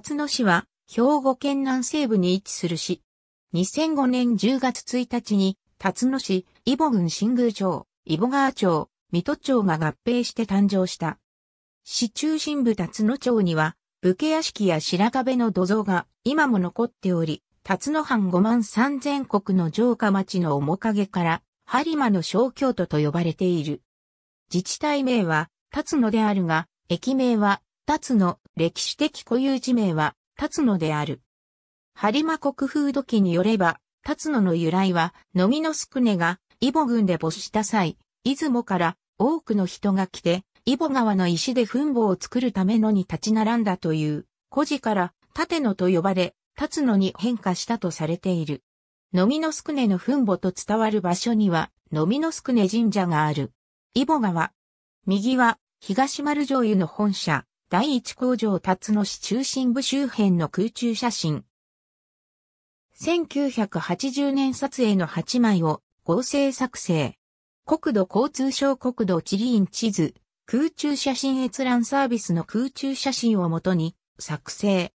辰野市は、兵庫県南西部に位置する市。2005年10月1日に、辰野市、伊保郡新宮町、伊保川町、水戸町が合併して誕生した。市中心部辰野町には、武家屋敷や白壁の土蔵が今も残っており、辰野藩5万3000国の城下町の面影から、播磨の小京都と呼ばれている。自治体名は、辰野であるが、駅名は、ツ野、歴史的固有地名は、ツ野である。播磨国風土記によれば、ツ野の由来は、ノミノスクネが、イボ軍で没した際、出雲から多くの人が来て、イボ川の石で墳墓を作るためのに立ち並んだという、古事から、テ野と呼ばれ、ツ野に変化したとされている。ノミノスクネの墳墓と伝わる場所には、ノミノスクネ神社がある。イボ川。右は、東丸上湯の本社。第一工場辰野市中心部周辺の空中写真。1980年撮影の8枚を合成作成。国土交通省国土地理院地図、空中写真閲覧サービスの空中写真をもとに作成。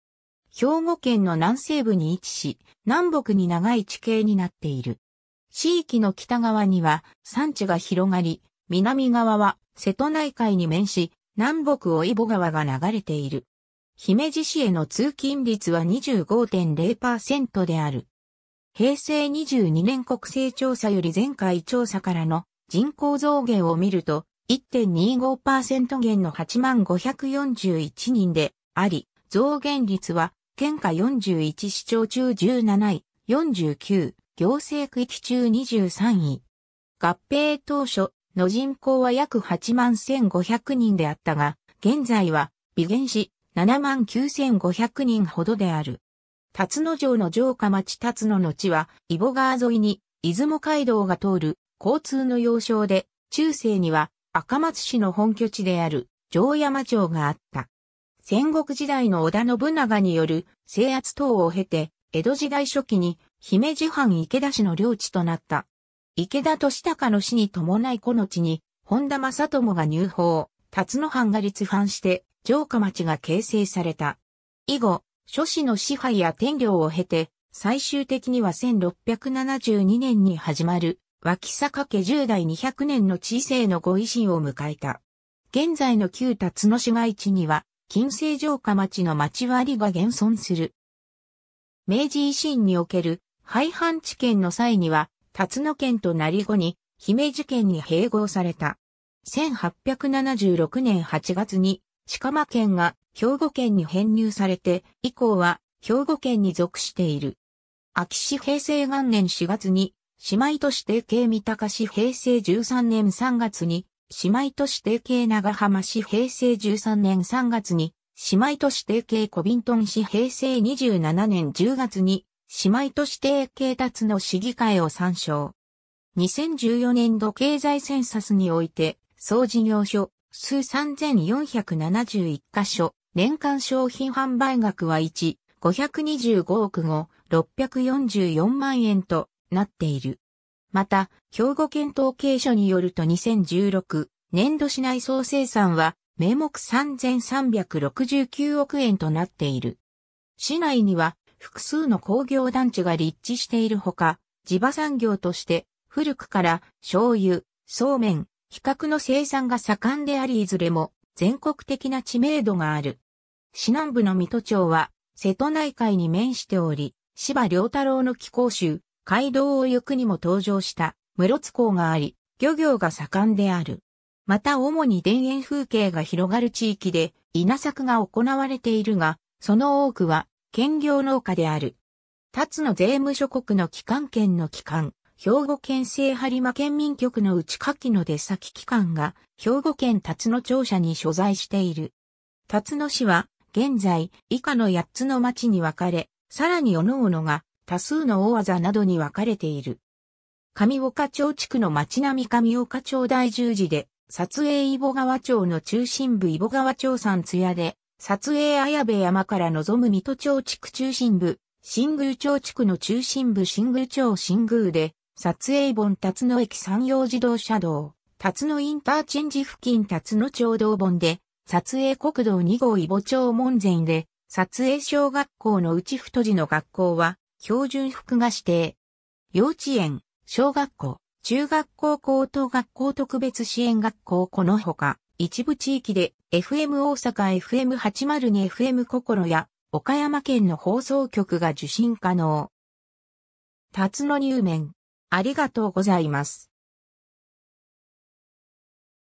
兵庫県の南西部に位置し、南北に長い地形になっている。地域の北側には山地が広がり、南側は瀬戸内海に面し、南北をイボ川が流れている。姫路市への通勤率は25.0%である。平成22年国勢調査より前回調査からの人口増減を見ると1.25%減の8541人であり、増減率は県下41市町中17位、49、行政区域中23位。合併当初、の人口は約8万1500人であったが、現在は、微減し、7万9500人ほどである。辰野城の城下町辰野の地は、伊保川沿いに、出雲街道が通る、交通の要衝で、中世には、赤松市の本拠地である、城山町があった。戦国時代の織田信長による制圧等を経て、江戸時代初期に姫路藩池田市の領地となった池田敏孝の死に伴いこの地に、本田正友が入法、辰野藩が立藩して、城下町が形成された。以後、諸市の支配や天領を経て、最終的には1672年に始まる、脇坂家10代200年の地性のご維新を迎えた。現在の旧辰野市街地には、近世城下町の町割が現存する。明治維新における廃藩置県の際には、辰野県と成後に、姫路県に併合された。1876年8月に、鹿間県が兵庫県に編入されて、以降は兵庫県に属している。秋市平成元年4月に、姉妹都市定型三鷹市平成13年3月に、姉妹都市定型長浜市平成13年3月に、姉妹都市定型コビントン市平成27年10月に、姉妹都市定系達の市議会を参照。2014年度経済センサスにおいて、総事業所、数3471箇所、年間商品販売額は1、525億後、644万円となっている。また、兵庫県統計所によると2016年度市内総生産は、名目3369億円となっている。市内には複数の工業団地が立地しているほか、地場産業として古くから醤油、そうめん、比較の生産が盛んでありいずれも全国的な知名度がある。市南部の水戸町は瀬戸内海に面しており、芝良太郎の気候集、街道を行くにも登場した室津港があり、漁業が盛んである。また主に田園風景が広がる地域で稲作が行われているが、その多くは兼業農家である。辰野税務諸国の機関県の機関、兵庫県西播磨県民局の内柿野出先機関が、兵庫県辰野庁舎に所在している。辰野市は、現在、以下の8つの町に分かれ、さらに各々が、多数の大技などに分かれている。上岡町地区の町並み上岡町大十字で、撮影伊保川町の中心部伊保川町山津屋で、撮影綾部山から望む水戸町地区中心部、新宮町地区の中心部新宮町新宮で、撮影本辰野駅山陽自動車道、辰野インターチェンジ付近辰野町道本で、撮影国道2号伊保町門前で、撮影小学校の内太寺の学校は、標準服が指定。幼稚園、小学校、中学校高等学校特別支援学校このほか、一部地域で FM 大阪 FM802 FM 心や岡山県の放送局が受信可能。辰野入面。ありがとうございます。